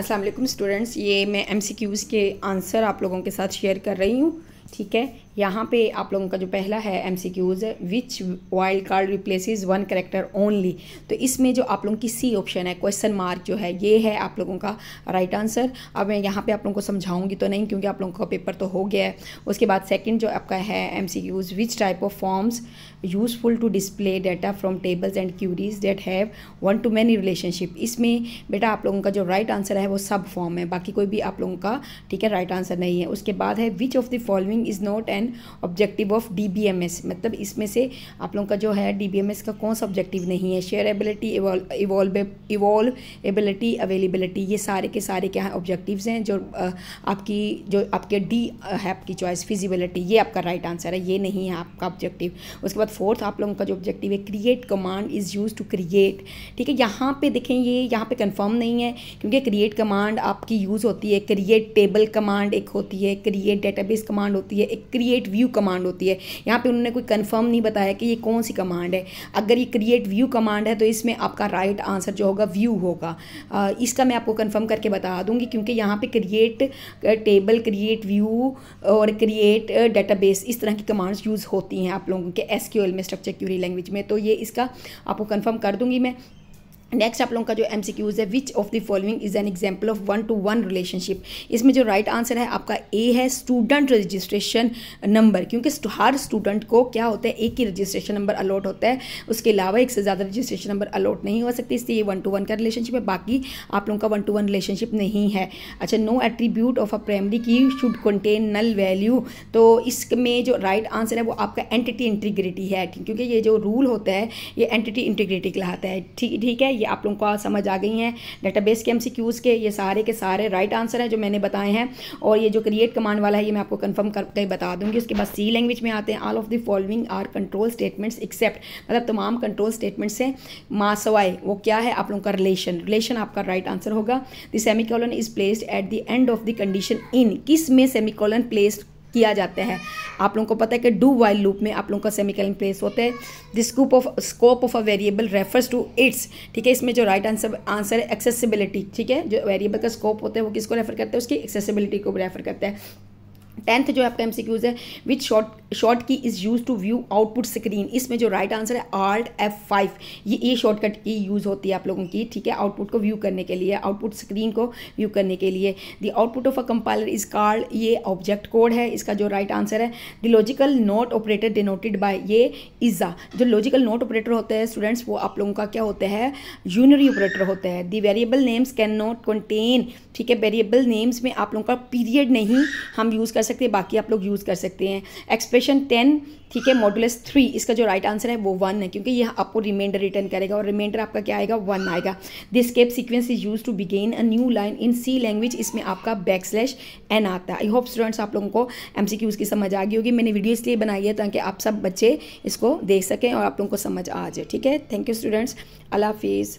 अस्सलाम वालेकुम स्टूडेंट्स ये मैं एमसीक्यूज़ के आंसर आप लोगों के साथ शेयर कर रही हूँ ठीक है यहाँ पे आप लोगों का जो पहला है M C Qs which wild card replace one character only तो इसमें जो आप लोगों की सी ऑप्शन है क्वेश्चन मार्क जो है ये है आप लोगों का राइट right आंसर अब मैं यहाँ पे आप लोगों को समझाऊंगी तो नहीं क्योंकि आप लोगों का पेपर तो हो गया है उसके बाद सेकेंड जो आपका है M C Qs which type of forms useful to display data from tables and queries that have one to many relationship इसमें बेटा आप लोगों का जो राइट right आंसर है वो सब फॉर्म है बाकी कोई भी आप लोगों का ठीक है राइट right आंसर नहीं है उसके बाद है which of the following is not an end objective of D मतलब इसमें से आप लोगों का जो है डी का कौन सा ऑब्जेक्टिव नहीं है shareability evolvability availability ये सारे के सारे क्या हैं ऑब्जेक्टिव्स हैं जो आपकी जो आपके डी है आपकी चॉइस फिजिबिलिटी ये आपका राइट right आंसर है ये नहीं है आपका ऑब्जेक्टिव उसके बाद फोर्थ आप लोगों का जो ऑब्जेक्टिव है create command is use to create ठीक है यहाँ पे देखें ये यहाँ पे कंफर्म नहीं है क्योंकि क्रिएट कमांड आपकी यूज़ होती है क्रिएट टेबल कमांड एक होती है क्रिएट डेटाबेस कमांड होती है एक क्रिएट क्रिएट व्यू कमांड होती है यहाँ पे उन्होंने कोई कंफर्म नहीं बताया कि ये कौन सी कमांड है अगर ये क्रिएट व्यू कमांड है तो इसमें आपका राइट right आंसर जो होगा व्यू होगा इसका मैं आपको कन्फर्म करके बता दूँगी क्योंकि यहाँ पर क्रिएट टेबल क्रिएट व्यू और क्रिएट डेटाबेस इस तरह की कमांड्स यूज़ होती हैं आप लोगों के एस में स्ट्रक्चर क्यूरी लैंग्वेज में तो ये इसका आपको कन्फर्म कर दूँगी मैं नेक्स्ट आप लोगों का जो एम सी क्यूज है which of the following is an example of one to one relationship इसमें जो राइट right आंसर है आपका ए है स्टूडेंट रजिस्ट्रेशन नंबर क्योंकि हर स्टूडेंट को क्या होता है एक ही रजिस्ट्रेशन नंबर अलॉट होता है उसके अलावा एक से ज़्यादा रजिस्ट्रेशन नंबर अलॉट नहीं हो सकती इसलिए ये वन टू वन का रिलेशनशिप है बाकी आप लोगों का वन टू वन रिलेशनशिप नहीं है अच्छा no attribute of a primary key should contain null value तो इसमें जो राइट right आंसर है वो आपका एंटिटी इंटीग्रिटी है क्योंकि ये जो रूल होता है ये एंटिटी इंटीग्रिटी कहलाता है ठीक ठीक है ये आप लोगों को समझ आ गई हैं डेटाबेस के एमसीक्यूज़ के ये सारे के सारे राइट आंसर हैं जो मैंने बताए हैं और ये जो क्रिएट कमांड वाला है ये मैं आपको कन्फर्म करके बता दूँगी उसके बाद सी लैंग्वेज में आते हैं all of the following are control statements except मतलब तमाम कंट्रोल स्टेटमेंट्स हैं मासवाए वो क्या है आप लोगों का रिलेशन रिलेशन आपका राइट right आंसर होगा the semicolon is placed at the end of the condition in किस में सेमिकॉलन प्लेस्ड किया जाता है आप लोगों को पता है कि डू वाइल लूप में आप लोगों का सेमिकल प्लेस होता है this scoop of scope of a variable refers to its ठीक है इसमें जो राइट आंसर आंसर है एक्सेसिबिलिटी ठीक है जो वेरिएबल का स्कोप होता है वो किसको रेफर करता है उसकी एक्सेसिबिलिटी को रेफर करता है टेंथ जो आपका एमसीक्यूज है which short short key is use to view output screen इसमें जो राइट आंसर है आर्ट एफ फाइव ये ए शॉर्टकट की यूज़ होती है आप लोगों की ठीक है आउटपुट को व्यू करने के लिए आउटपुट स्क्रीन को व्यू करने के लिए the output of a compiler is called ये ऑब्जेक्ट कोड है इसका जो राइट आंसर है the logical not operator denoted by ये इज़ा जो लॉजिकल नोट ऑपरेटर होते हैं स्टूडेंट्स वो आप लोगों का क्या होता है यूनरी ऑपरेटर होता है the variable names can not contain ठीक है वेरिएबल नेम्स में आप लोगों का पीरियड नहीं हम यूज़ कर सकते हैं बाकी आप लोग यूज़ कर सकते हैं एक्सप्रेशन टेन ठीक है मॉडुलस थ्री इसका जो राइट आंसर है वो वन है क्योंकि यह आपको रिमाइंडर रिटर्न करेगा और रिमाइंडर आपका क्या आएगा वन आएगा this escape sequence is use to begin a new line in C language इसमें आपका बैक स्लैश एन आता है आई होप स्टूडेंट्स आप लोगों को एम सी क्यूज़ की समझ आ गई होगी मैंने वीडियो इसलिए बनाई है ताकि आप सब बच्चे इसको देख सकें और आप लोगों को समझ आ जाए ठीक है थैंक यू स्टूडेंट्स अल्लाह हाफिज़